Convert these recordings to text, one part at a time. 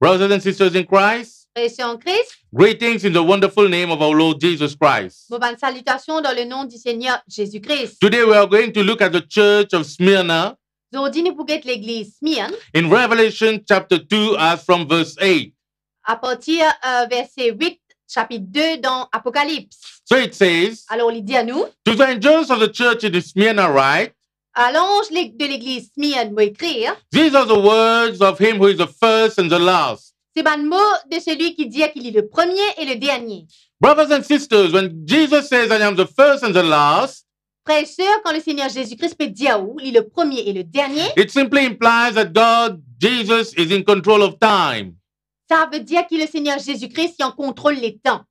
Brothers and sisters in Christ, en Christ, greetings in the wonderful name of our Lord Jesus Christ. Bonne salutation dans le nom du Seigneur Jésus-Christ. Today we are going to look at the church of Smyrna. Aujourd'hui, nous pouvons l'église Smyrne. In Revelation chapter 2 as uh, from verse 8. À partir uh, verset 8 chapitre 2 dans Apocalypse. So it says, Alors, il dit à nous, to the angels of the church in Smyrna write, À l'ange de l'Église Smyrne de m'écrire. These are the words of him who is the first and the last. C'est ben mot de celui qui dit qu'il est le premier et le dernier. Brothers and sisters, when Jesus says I am the first and the last, Frères et sœurs, quand le Seigneur Jésus-Christ peut dire où il est le premier et le dernier, it simply implies that God, Jesus, is in control of time. Ça veut dire que le Seigneur Jésus-Christ est en contrôle les temps.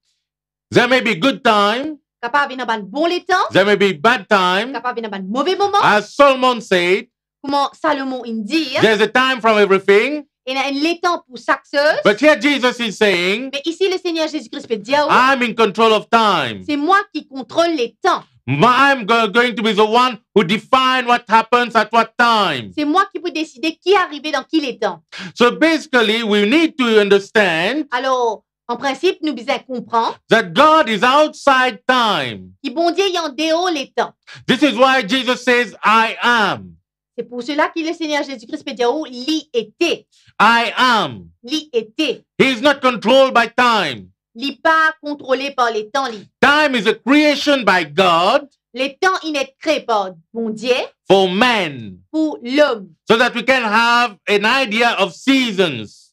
There may be good time capable dans un bon les temps. There may be bad time. Capable dans un mauvais moment. As Solomon said. Comment Salomon il dit. Hein, there's a time for everything. Il y a un temps pour chaque chose. But here Jesus is saying. Mais ici le Seigneur Jésus-Christ peut dire. I'm in control of time. C'est moi qui contrôle les temps. I'm going to be the one who define what happens at what time. C'est moi qui peux décider qui arrive dans quel temps. So basically, we need to understand. Alors en principe, nous devons comprendre that God is outside time. Qui bon Dieu est en dehors les temps. This is why Jesus says, I am. C'est pour cela que le Seigneur Jésus-Christ peut dire, oh, l'y était. I am. L'y était. He is not controlled by time. L'y pas contrôlé par les temps. Li. Time is a creation by God. Le temps il est créé par bon Dieu. For man. Pour l'homme. So that we can have an idea of seasons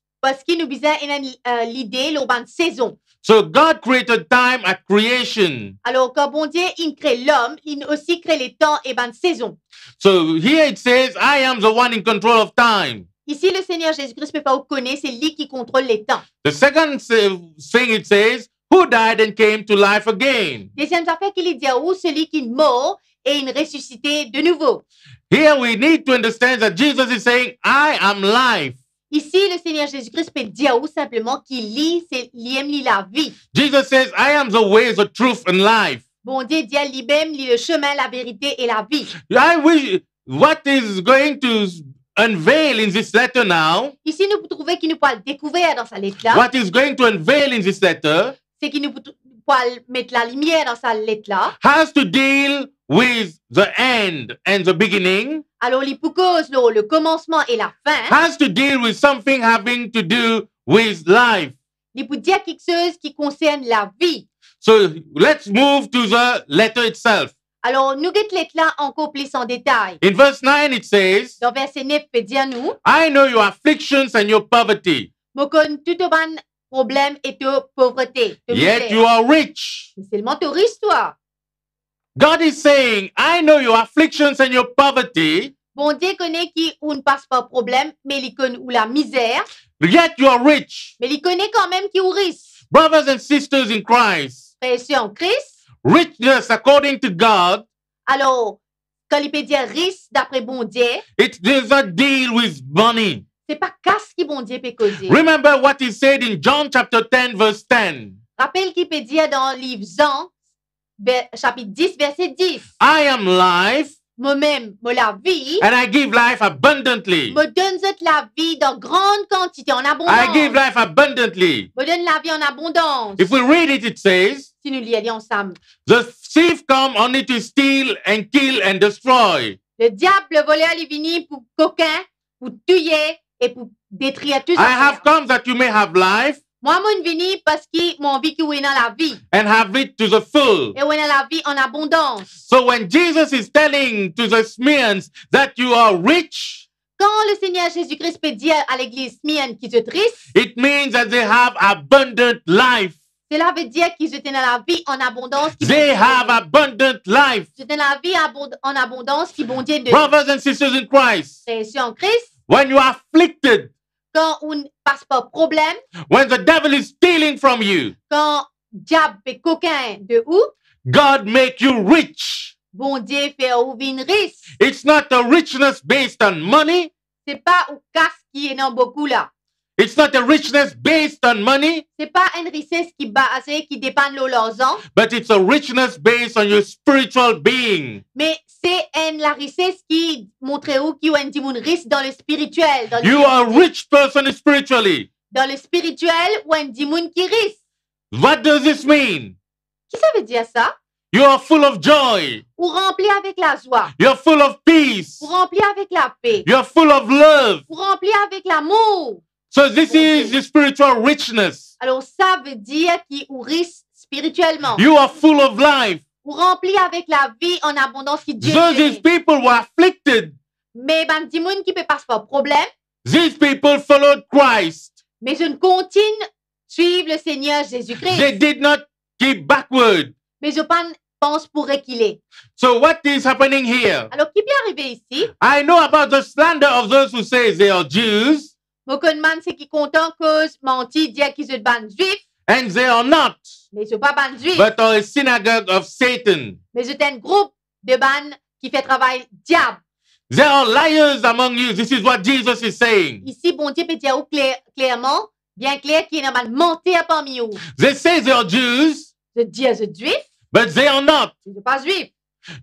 nous besoin une uh, l'ide loban saison. So God created time at creation. Alors quand bon Dieu il crée l'homme, il aussi crée les temps et ben saisons. So here it says, I am the one in control of time. Ici le Seigneur Jésus-Christ peut pas connaître, c'est lui qui contrôle les temps. The second thing it says, who died and came to life again. Deuxième affaire qu'il dit, où celui qui meurt et il ressuscité de nouveau. Here we need to understand that Jesus is saying, I am life. Ici, le Seigneur Jésus-Christ peut dire ou simplement qu'il lit, il aime la vie. Jesus says, I am the way, the truth and life. Bon Dieu dit lui-même, le chemin, la vérité et la vie. I wish what is going to unveil in this letter now. Ici, nous trouvons qu'il nous peut découvrir dans sa lettre là. What is going to unveil in this letter? C'est qu'il nous peut mettre la lumière dans sa lettre là. Has to deal with the end and the beginning Alors l'hypocause, le, le commencement et la fin, has to deal with something having to do with life. il quelque chose qui concerne la vie. So let's move to the letter itself. Alors nous get lettre là encore plus en détail. In verse 9 it says, Dans verset 9, peut dire nous, I know your afflictions and your poverty, je connais tout le problème et ta pauvreté. yet you are rich. Mais seulement tu riche toi. God is saying, I know your afflictions and your poverty. Bon Dieu connaît qui ou ne passe pas problème, mais il connaît ou la misère. Yet you are rich. Mais il connaît quand même qui ou riche. Brothers and sisters in Christ. Frères en Christ. Richness according to God. Alors, quand il peut dire riche d'après bon Dieu. It does not deal with money. C'est pas casse qui bon Dieu peut causer. Remember what he said in John chapter 10 verse 10. Rappelle qu'il peut dire dans le livre Jean chapitre 10, verset 10. I am life. Moi-même, moi la vie. And I give life abundantly. Me donne la vie dans grande quantité, en abondance. I give life abundantly. Me donne la vie en abondance. If we read it, it says. Si nous lisons ensemble. The thief come only to steal and kill and destroy. Le diable, le voleur, il pour coquin, pour tuer et pour détruire tout ça. I have come that you may have life. Moi, je venu parce que mon vie qui est dans la vie. And have it to the full. Et on la vie en abondance. So when Jesus is telling to the Smeans that you are rich, quand le Seigneur Jésus-Christ peut dire à l'église Smian qu'ils sont tristes. it means that they have abundant life. Cela veut dire qu'ils étaient dans la vie en abondance. They have abundant life. Ils étaient dans la vie en abondance qui bondait de. Brothers and sisters in Christ. Frères en Christ. When you are afflicted. Quand on passe par problème. When the devil is stealing from you. Quand diable est coquin de où? God make you rich. Bon Dieu fait ou riche. It's not a richness based on money. C'est pas au casse qui est dans beaucoup là. It's not a richness based on money. C'est pas une richesse qui basée qui dépend de l'argent. But it's a richness based on your spiritual being. Mais c'est une la richesse qui montre où qui est mon riche dans le spirituel. Dans you are rich person spiritually. Dans le spirituel ou un mon qui riche. What does this mean? Qui ça veut dire ça? You are full of joy. Ou rempli avec la joie. You are full of peace. Ou rempli avec la paix. You are full of love. Ou rempli avec l'amour. So this is the spiritual richness. Alors ça veut dire qui ou riche spirituellement. You are full of life. Ou rempli avec la vie en abondance qui Dieu. So these people were afflicted. Mais ben di qui peut pas passe par problème. These people followed Christ. Mais je ne continue suivre le Seigneur Jésus-Christ. They did not keep backward. Mais je pense pour reculer. So what is happening here? Alors qui peut arriver ici? I know about the slander of those who say they are Jews. Mon conman c'est qui content cause menti dire qu'ils sont ban juif. And they are not. Mais je pas ban juif. But are a synagogue of Satan. Mais c'est un groupe de ban qui fait travail diable. There are liars among you. This is what Jesus is saying. Ici, bon Dieu peut dire clairement, bien clair, qu'il est a monté parmi vous. They say they are Jews. Ils disent juifs. But they are not. Ils ne sont pas juifs.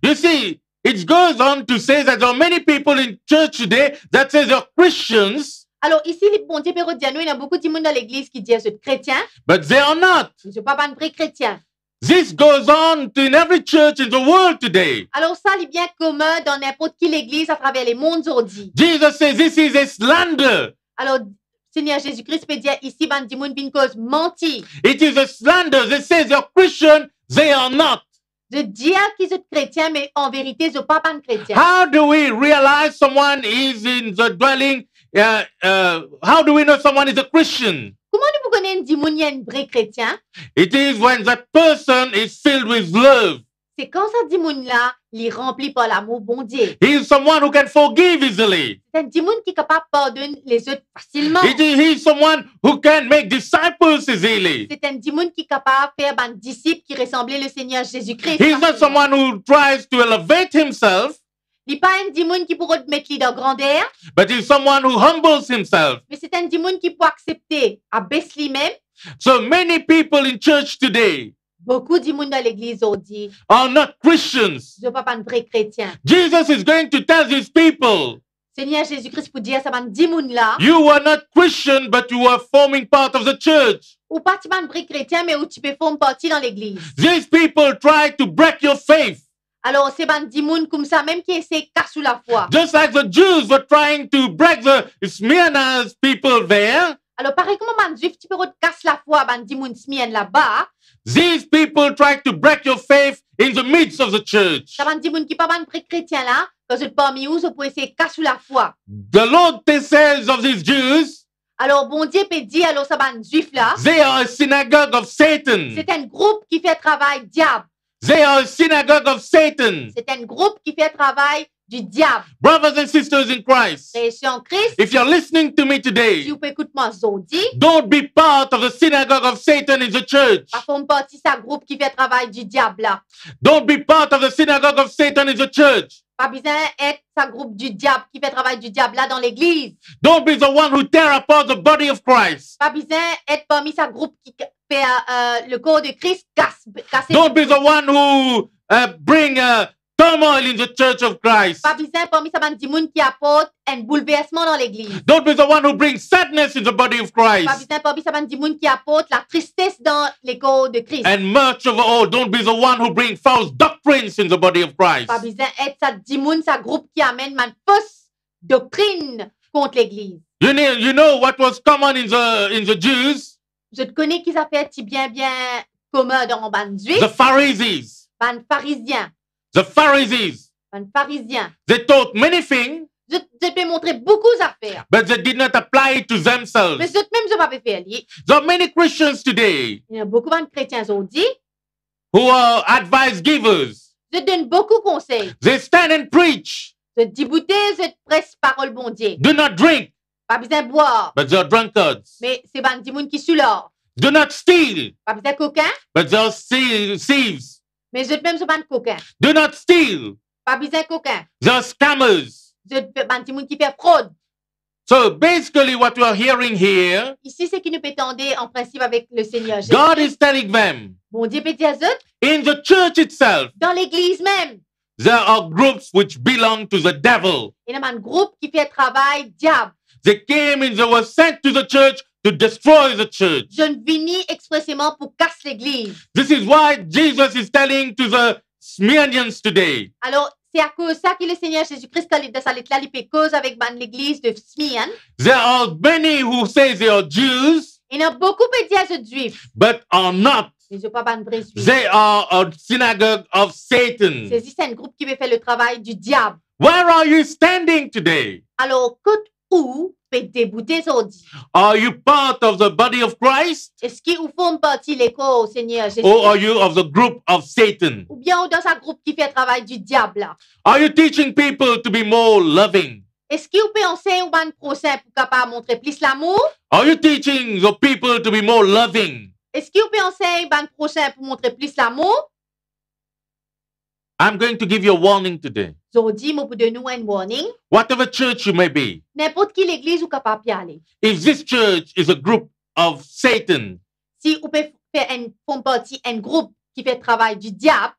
You see, it goes on to say that there are many people in church today that say are Christians. Alors ici, les bon Dieu peut nous, il y a beaucoup de monde dans l'église qui disent c'est chrétien. But they are not. Ils ne sont pas un vrai chrétien. This goes on in every church in the world today. Alors ça, il est bien commun dans n'importe quelle église à travers les mondes aujourd'hui. Jesus says this is a slander. Alors Seigneur Jésus-Christ peut dire ici, ben, dimoun bin cause menti. It is a slander. They say they're Christian, they are not de dire qu'ils sont chrétiens, mais en vérité, ils ne sont pas chrétien. How do we realize someone is in the dwelling Yeah, uh, how do we know someone is a Christian? Comment nous connaissons une quelqu'un un vrai chrétien? It is when that person is filled with love. C'est quand ça dit là, il est rempli par l'amour bon Dieu. He is someone who can forgive easily. C'est un petit qui est capable de pardonner les autres facilement. It is, he is someone who can make disciples easily. C'est un petit qui est capable de faire des disciples qui ressemblent le Seigneur Jésus-Christ. He is not someone who tries to elevate himself. Il pas un dimoun qui pourrait mettre dans grandeur. But it's someone who humbles himself. Mais c'est un dimoun qui peut accepter à baisser lui-même. So many people in church today. Beaucoup de monde dans l'église aujourd'hui are not Christians. Je pas un vrai chrétien. Jesus is going to tell his people. Seigneur Jésus-Christ pour dire ça man di moun là. You are not Christian but you are forming part of the church. Ou pas tu man vrai chrétien mais ou tu peux former partie dans l'église. These people try to break your faith. Alors, c'est bandi moun comme ça, même qui essaie casse casser la foi. Just like the Jews were trying to break the Smyrna's people there. Alors, pareil comme man juif, tu peux casse la foi, bandi moun Smyrne là-bas. These people try to break your faith in the midst of the church. Ça bandi moun qui pas pré chrétien là, parce que parmi eux, pour essayer casse la foi. The Lord says of these Jews. Alors, bon Dieu peut dire, alors ça bande juif là. They are a synagogue of Satan. C'est un groupe qui fait travail diable. They are a synagogue of Satan. C'est un groupe qui fait travail du diable. Brothers and sisters in Christ. En Christ. If you're listening to me today. Si vous écoutez moi aujourd'hui. Don't be part of the synagogue of Satan in the church. Pas faire groupe qui fait travail du diable là. Don't be part of the synagogue of Satan in the church. Pas besoin être sa groupe du diable qui fait travail du diable là dans l'église. Don't be the one who tear apart the body of Christ. Pas besoin être parmi sa groupe qui faire euh, le corps de Christ casser. Don't be the one who uh, bring a uh, turmoil in the church of Christ. Pas besoin parmi ça même du qui apporte un bouleversement dans l'église. Don't be the one who brings sadness in the body of Christ. Pas besoin parmi ça même du qui apporte la tristesse dans le corps de Christ. And much of all, don't be the one who brings false doctrines in the body of Christ. Pas besoin être ça du ça groupe qui amène man fausse doctrine contre l'église. You know, you know what was common in the in the Jews? Je te connais qui qu'ils fait si bien bien commun dans ban juif. The Pharisees. Ban pharisien. The Pharisees. Ban pharisien. They taught many things. Je, t'ai peux montrer beaucoup d'affaires. But they did not apply it to themselves. Mais eux même je pas fait lié. There are many Christians today. Il y a beaucoup de chrétiens aujourd'hui. Who are advice givers. Je donne beaucoup de conseils. They stand and preach. Je débouter, je presse parole bon Dieu. Do not drink. Pas besoin de boire. But they're drunkards. Mais c'est ben des qui sont là. Do not steal. Pas besoin de coquin. But they're thieves. Mais je même sont pas de coquin. Do not steal. Pas besoin de coquin. They're scammers. Je ben qui fait fraude. So basically what we are hearing here. Ici c'est qui nous pétendait en principe avec le Seigneur Jésus. God is telling them. Bon Dieu peut dire In the church itself. Dans l'église même. There are groups which belong to the devil. Il y a un groupe qui fait travail diable. They came and they were sent to the church to destroy the church. Je ne vini expressément pour casser l'église. This is why Jesus is telling to the Smyrnians today. Alors, c'est à cause ça que le Seigneur Jésus-Christ, quand il est là, il cause avec ben, l'église de Smyrne. There are many who say they are Jews. Il y a beaucoup de disent juifs. But are not. They are a synagogue of Satan. C'est un groupe qui veut faire le travail du diable. Where are you standing today? Alors, ou peut débouter son dit. Are you part of the body of Christ? Est-ce que vous font partie les corps Seigneur Jésus? Or are you of the group of Satan? Ou bien dans un groupe qui fait travail du diable là? Are you teaching people to be more loving? Est-ce que vous enseigner aux prochains pour capable montrer plus l'amour? Are you teaching the people to be more loving? Est-ce que vous enseigner aux prochains pour montrer plus l'amour? I'm going to give you a warning today. So, ont dit, moi, pour donner un warning. Whatever church you may be. N'importe ki l'église ou capable d'y If this church is a group of Satan. Si vous pouvez faire une, font parti un groupe qui fait travail du diable.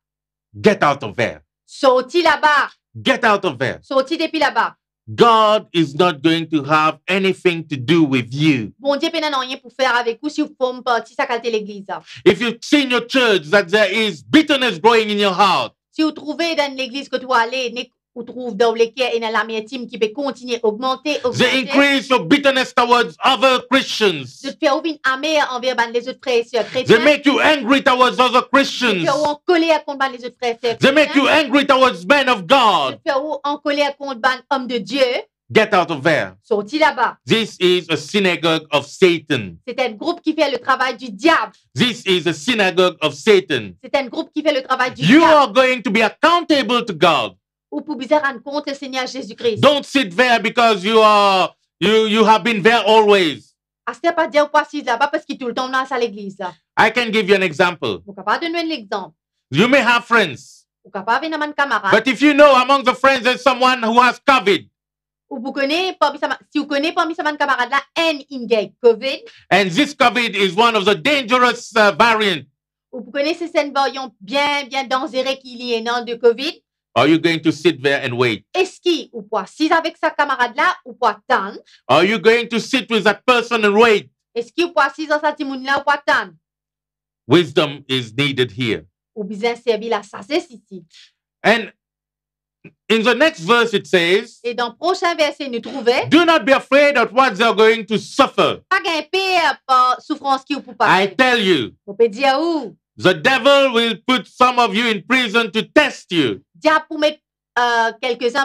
Get out of there. Sorti là-bas. Get out of there. Sorti depuis là-bas. God is not going to have anything to do with you. Bon Dieu n'a rien pour faire avec vous si vous formez partie sa l'église. If you've seen your church that there is bitterness growing in your heart. Si vous trouvez dans l'église que vous allez, vous trouvez dans l'église et dans l'amertume qui peut continuer à augmenter, augmenter. The increase of bitterness towards other Christians. De faire une amer envers ben, les autres frères et sœurs chrétiens. They make you angry towards other Christians. Je fais en colère contre ben, les autres frères et sœurs chrétiens. They make you angry towards men of God. Je fais en colère contre les ben, hommes de Dieu. Get out of there. Sorti là-bas. This is a synagogue of Satan. C'est un groupe qui fait le travail du diable. This is a synagogue of Satan. C'est un groupe qui fait le travail du you diable. You are going to be accountable to God. Vous pouvez rendre compte au Seigneur Jésus-Christ. Don't sit there because you are you you have been there always. Restez pas dire quoi assis là-bas parce qu'il tout le temps dans à l'église là. I can give you an example. Vous pouvez donner un exemple. You may have friends. Vous pouvez avoir un camarade. But if you know among the friends there's someone who has COVID ou pou konen, si ou konen pa sa van kamarad la, N in COVID. And this COVID is one of the dangerous uh, variant. Ou pou konen se sen variant bien, bien dangereux ki li enan de COVID. Are you going to sit there and wait? Eski ou pou asis avek sa kamarad la, ou pou atan. Are you going to sit with that person and wait? Eski ou pou asis an sa timoun la, ou pou atan. Wisdom is needed here. Ou bizan sebi la sa se siti. And In the next verse, it says, Et dans prochain verset, nous trouvons, Do not be afraid of what they are going to suffer. Pas euh, qui I tell you, dire où? the devil will put some of you in prison to test you. pour mettre euh,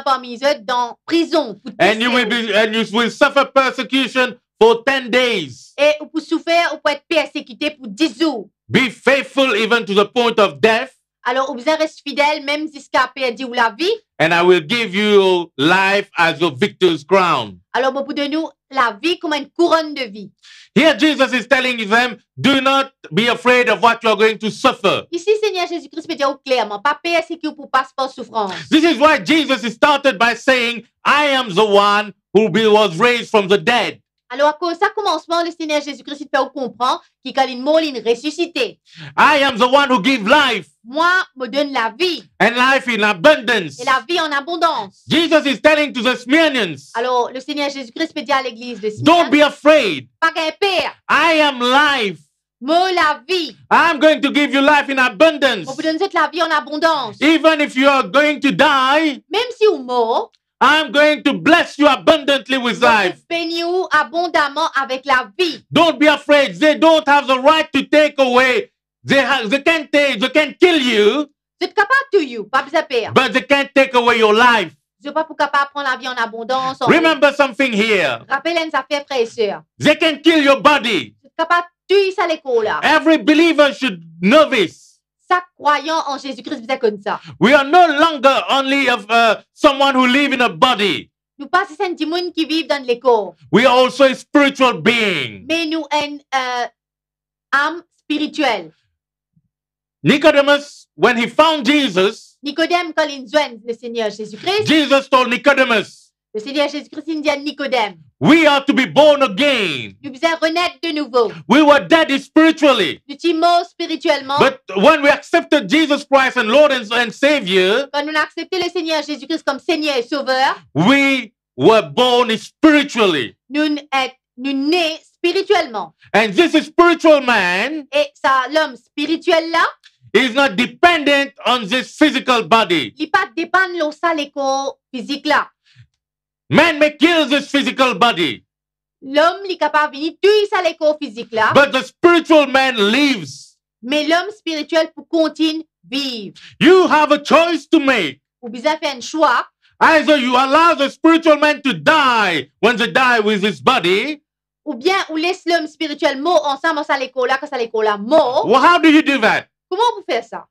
parmi eux dans prison. Pour And you will, be, and you will suffer persecution for 10 days. Et vous vous pouvez être pour 10 jours. Be faithful even to the point of death. Alors, vous reste fidèle, même jusqu'à perdre la vie. And I will give you life as your victor's crown. Alors, je vais nous la vie comme une couronne de vie. Here Jesus is telling them, do not be afraid of what you are going to suffer. Ici, Seigneur Jésus-Christ me dit clairement, pas peur ce que vous passez par souffrance. This is why Jesus started by saying, I am the one who was raised from the dead. Alors, à cause ça, commencement, le Seigneur Jésus-Christ fait comprendre qu'il est une moline ressuscité. I am the one who give life. Moi, me donne la vie. And life in abundance. Et la vie en abondance. Jesus is telling to the Smyrnians. Alors, le Seigneur Jésus-Christ peut dire à l'église de Smyrne. Don't be afraid. Pas peur. I am life. Moi, la vie. I'm going to give you life in abundance. Je vous donne cette la vie en abondance. Even if you are going to die. Même si vous mourrez. I'm going to bless you abundantly with life. Bénis-vous abondamment avec la vie. Don't be afraid. They don't have the right to take away. They, have, they can not take, they can not kill you. C'est capable to you, pas peur. But they can't take away your life. Je pas pour capable prendre la vie en abondance. Remember something here. Rappelez une affaire frère They can kill your body. C'est capable tuer ça l'école là. Every believer should know this ça croyant en Jésus-Christ, vous êtes comme ça. We are no longer only of uh, someone who live in a body. Nous pas seulement des gens qui vivent dans les corps. We are also a spiritual being. Mais nous un euh, âme spirituelle. Nicodemus, when he found Jesus, Nicodème quand il joint le Seigneur Jésus-Christ, Jesus told Nicodemus, Le Seigneur Jésus-Christ dit à Nicodème. We are to be born again. Nous devons renaître de nouveau. We were dead spiritually. Nous étions morts spirituellement. But when we accepted Jesus Christ and Lord and, and Savior. Quand nous avons accepté le Seigneur Jésus-Christ comme Seigneur et Sauveur. We were born spiritually. Nous eh, nous nés spirituellement. And this spiritual man. Et ça l'homme spirituel là. is not dependent on this physical body. Il pas dépend de ça corps physique là. Man may kill this physical body. L'homme li capable vini tuer sa le corps physique là. But the spiritual man lives. Mais l'homme spirituel pou continue vivre. You have a choice to make. Ou biza faire un choix. Either you allow the spiritual man to die when they die with his body. Ou bien ou laisse l'homme spirituel mort ensemble sa le corps là quand sa le corps là mort. Well, how do you do that? Comment vous faites ça?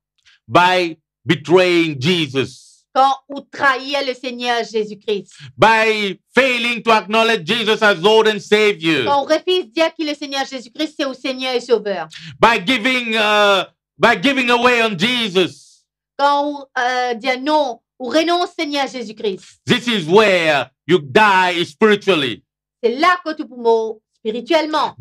By betraying Jesus. quand ou trahir le Seigneur Jésus-Christ. By failing to acknowledge Jesus as Lord and Savior. Quand on refuse de dire que le Seigneur Jésus-Christ c'est au Seigneur et Sauveur. By giving uh, by giving away on Jesus. Quand on euh, dit non ou renonce au Seigneur Jésus-Christ. This is where you die spiritually. C'est là que tu peux spirituellement.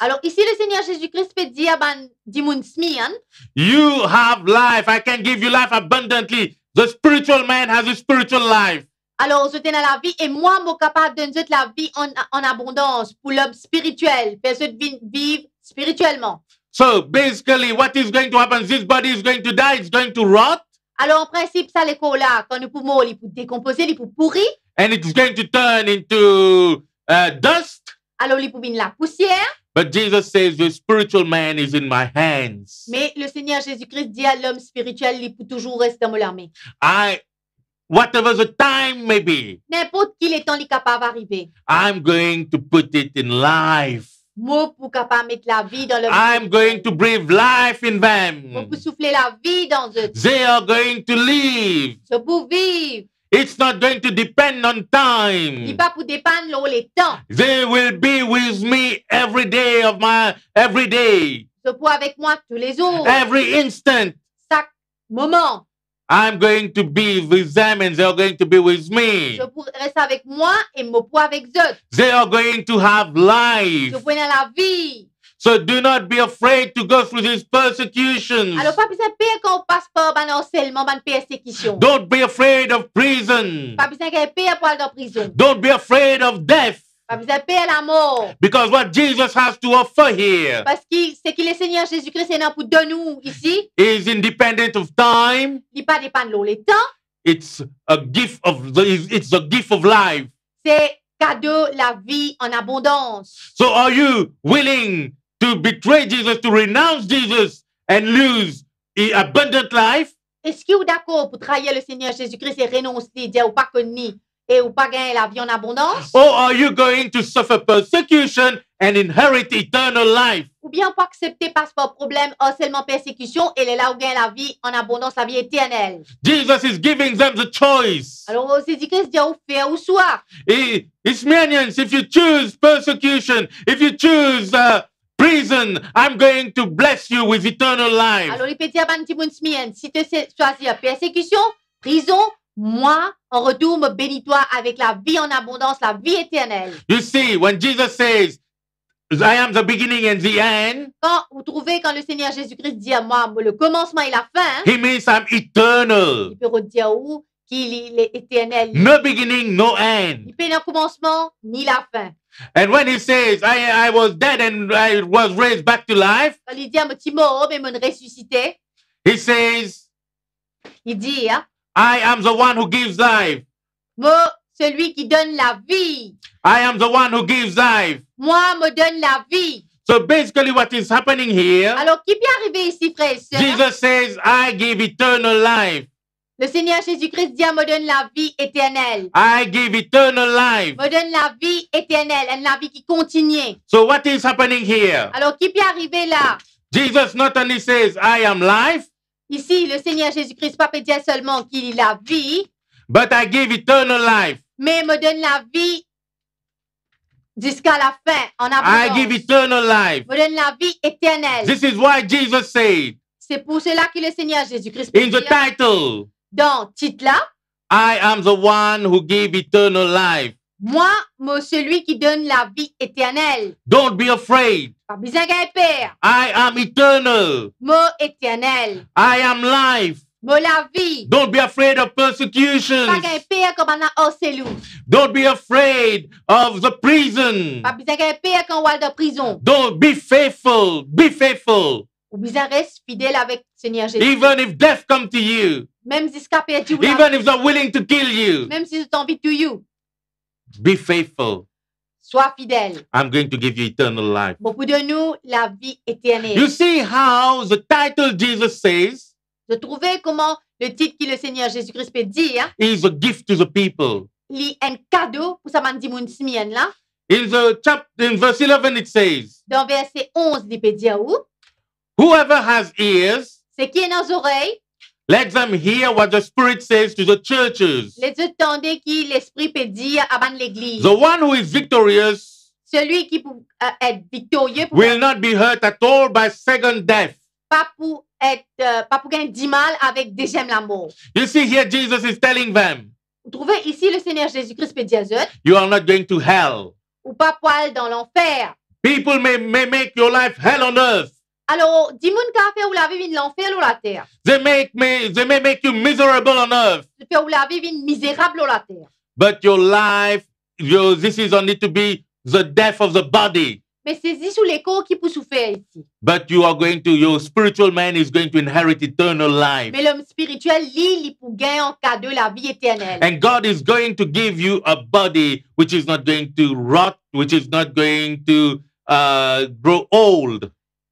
Alors ici le Seigneur Jésus-Christ peut dire à ah ben, Dimon Smyrne. You have life. I can give you life abundantly. The spiritual man has a spiritual life. Alors, je à la vie et moi, je suis capable de donner la vie en, en abondance pour l'homme spirituel, parce que vivre spirituellement. So basically, what is going to happen? This body is going to die, it's going to rot. Alors, en principe, ça, les corps là, quand nous pouvons, il peut décomposer, il peut pourrir. And it's going to turn into uh, dust. Alors, les pour la poussière. But Jesus says the spiritual man is in my hands. Mais le Seigneur Jésus-Christ dit à l'homme spirituel, il peut toujours rester dans mon main. I whatever the time may be. N'importe quel temps il capable d'arriver. I'm going to put it in life. Moi pour capable mettre la vie dans leur I'm going to breathe life in them. Moi pour souffler la vie dans eux. They are going to live. Je peux vivre. It's not going to depend on time. Li pa pou depan lor le temps. They will be with me every day of my every day. Se pou avèk mwa tous les jours. Every instant. Chaque moment. I'm going to be with them and they're going to be with me. Je pourrai avec moi et me pour avec eux. They are going to have life. Je pourrai la vie. So do not be afraid to go through these persecutions. Alors pa pisen pe kon passe pa ban harcèlement, ban persécution. Don't be afraid of prison. Pa pisen peur pour pa dans prison. Don't be afraid of death. Pa pisen peur la mort. Because what Jesus has to offer here. Parce que ce que le Seigneur Jésus-Christ est pour de nous ici. Is independent of time. Il pas dépendant le temps. It's a gift of it's a gift of life. C'est cadeau la vie en abondance. So are you willing to betray Jesus, to renounce Jesus and lose abundant life? Est-ce que vous d'accord pour trahir le Seigneur Jésus-Christ et renoncer, dire ou pas connu et ou pas gagner la vie en abondance? Or are you going to suffer persecution and inherit eternal life? Ou bien pas accepter passeport problème, oh, seulement persécution et les là où gagne la vie en abondance, la vie éternelle. Jesus is giving them the choice. Alors c'est dit Christ dit ou faire ou soit. It's minions if you choose persecution, if you choose uh, prison, I'm going to bless you with eternal life. Alors, il peut dire à si tu choisis persécution, prison, moi, en retour, me bénis-toi avec la vie en abondance, la vie éternelle. You see, when Jesus says, I am the beginning and the end. Quand vous trouvez quand le Seigneur Jésus-Christ dit à moi le commencement et la fin, hein, he means I'm eternal. Il peut dire où qu'il est éternel. No beginning, no end. Il n'y le ni commencement ni la fin. And when he says, I, I was dead and I was raised back to life, il dit mais ressuscité, he says, il dit, hein, I am the one who gives life. Moi, celui qui donne la vie. I am the one who gives life. Moi, me donne la vie. So basically, what is happening here, Alors, qui ici, frère Jesus says, I give eternal life. Le Seigneur Jésus-Christ dit, me donne la vie éternelle. I give eternal life. Me donne la vie éternelle, une la vie qui continue. So what is happening here? Alors qui peut arriver là? Jesus not only says, I am life. Ici, le Seigneur Jésus-Christ pas peut dire seulement qu'il est la vie. But I give eternal life. Mais me donne la vie jusqu'à la fin en abondance. I give eternal life. Me donne la vie éternelle. This is why Jesus said. C'est pour cela que le Seigneur Jésus-Christ. In the title. Dans Titla, I am the one who give eternal life. Moi, moi, celui qui donne la vie éternelle. Don't be afraid. Pas besoin d'avoir peur. I am eternal. Moi, éternel. I am life. Moi, la vie. Don't be afraid of persecution. Pas besoin peur quand on a harcelé. Don't be afraid of the prison. Pas besoin père peur quand on de prison. Don't be faithful. Be faithful. Ou besoin reste fidèle avec Seigneur Jésus. Even if death come to you. Même si ska perdi ou Even if they're willing to kill you. Même si ils t'envient envie de you. Be faithful. Sois fidèle. I'm going to give you eternal life. Beaucoup de nous, la vie éternelle. You see how the title Jesus says. De trouver comment le titre que le Seigneur Jésus-Christ peut dire. Is a gift to the people. Li un cadeau pour sa mandi moun simien là. In the chapter, in verse 11 it says. Dans verset 11, il peut dire où? Whoever has ears. C'est qui a nos oreilles. Let them hear what the Spirit says to the churches. Les entendre qui l'Esprit peut dire avant l'Église. The one who is victorious Celui qui être euh, victorieux pour will not be hurt at all by second death. Pas pour être, euh, pas pour gagner du mal avec deuxième la mort. You see here Jesus is telling them. Vous trouvez ici le Seigneur Jésus-Christ peut dire You are not going to hell. Ou pas poil dans l'enfer. People may, may make your life hell on earth. Alors, dimoun ka fe ou la vi vin l'enfer ou la terre. They make me they may make you miserable on earth. Fe ou la vi vin misérable ou la terre. But your life, your, this is only to be the death of the body. Mais c'est ici les corps qui peut souffrir ici. But you are going to your spiritual man is going to inherit eternal life. Mais l'homme spirituel lui il pour gagner en cas de la vie éternelle. And God is going to give you a body which is not going to rot, which is not going to uh, grow old.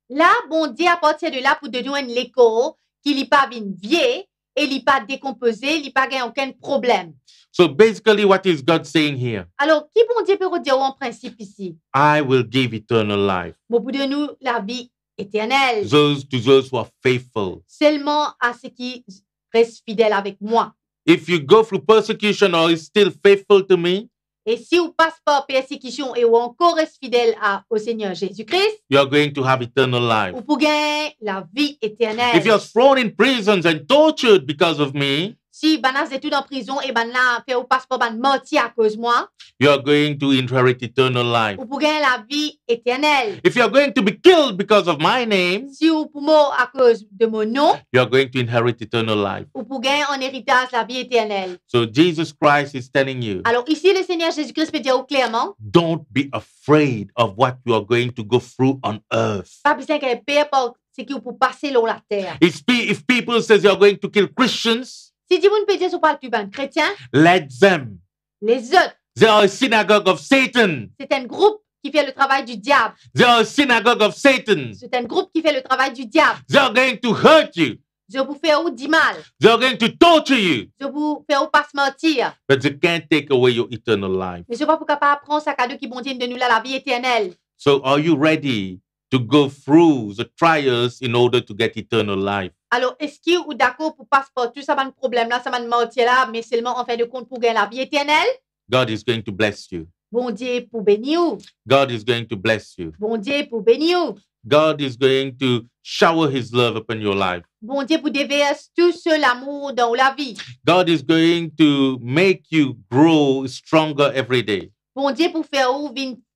Là, bon Dieu a partir de là pour te joindre l'écho qui n'est pas vieille et n'est pas décomposé, n'est pas gagne aucun problème. So basically what is God saying here? Alors, qui bon Dieu peut dire en principe ici? I will give eternal life. Bon, pour de nous la vie éternelle. Those to those who are faithful. Seulement à ceux qui restent fidèles avec moi. If you go through persecution or is still faithful to me, et si vous passez par persécution et vous encore restez fidèle à, au Seigneur Jésus-Christ, you are going to have eternal life. Vous pouvez la vie éternelle. If are thrown in prisons and tortured because of me, si banas a études en prison et ban la fait au passeport ban menti à cause moi. You are going to inherit eternal life. Ou pour gagner la vie éternelle. If you are going to be killed because of my name. Si ou pour moi à cause de mon nom. You are going to inherit eternal life. Ou pour gagner en héritage la vie éternelle. So Jesus Christ is telling you. Alors ici le Seigneur Jésus-Christ peut dire clairement. Don't be afraid of what you are going to go through on earth. Pas besoin que peur pour ce qui vous passez sur la terre. If, if people says you are going to kill Christians. Si tu veux parle cubain chrétien, let them. Les autres. They are a synagogue of Satan. C'est un groupe qui fait le travail du diable. They are a synagogue of Satan. C'est un groupe qui fait le travail du diable. They are going to hurt you. Je vous fais ou du mal. They are going to torture you. Je vous fais ou pas mentir. But they can't take away your eternal life. Mais je vois pourquoi pas prendre ça cadeau qui bondine de nous là la vie éternelle. So are you ready to go through the trials in order to get eternal life. Alors, est-ce qu'il ou d'accord pour passepartout, ça va un problème là, ça va un là, mais seulement en fin de compte pour gagner la vie éternelle? God is going to bless you. Bon Dieu pour bénir. God is going to bless you. Bon Dieu pour bénir. God is going to shower his love upon your life. Bon Dieu pour déverser tout seul amour dans la vie. God is going to make you grow stronger every day. Bon Dieu pour faire vous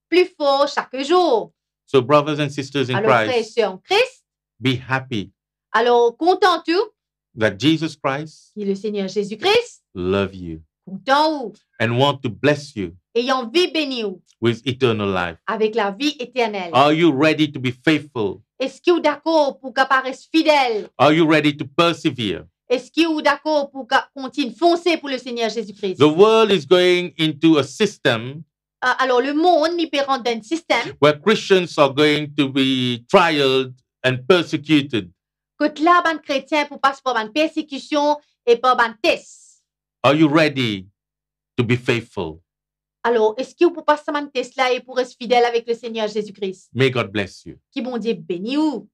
plus fort chaque jour. So brothers and sisters in Alors, frères et Christ, sœurs Christ, be happy alors content-vous that Jesus Christ qui le Seigneur Jésus-Christ love you content-vous and want to bless you et envie bénir with eternal life. avec la vie éternelle. Are you ready to be faithful? Est-ce que vous d'accord pour qu'apparaisse fidèle? Are you ready to persevere? Est-ce que vous d'accord pour qu'on continue foncer pour le Seigneur Jésus-Christ? The world is going into a system Uh, alors, le monde libérant d'un système where Christians are going to be trialed and persecuted. que là, ban chrétien pour passer par une persécution et par une test. Are you ready to be faithful? Alors, est-ce que vous passez un test là et pour être fidèle avec le Seigneur Jésus-Christ? May God bless you. Qui bon Dieu bénisse vous.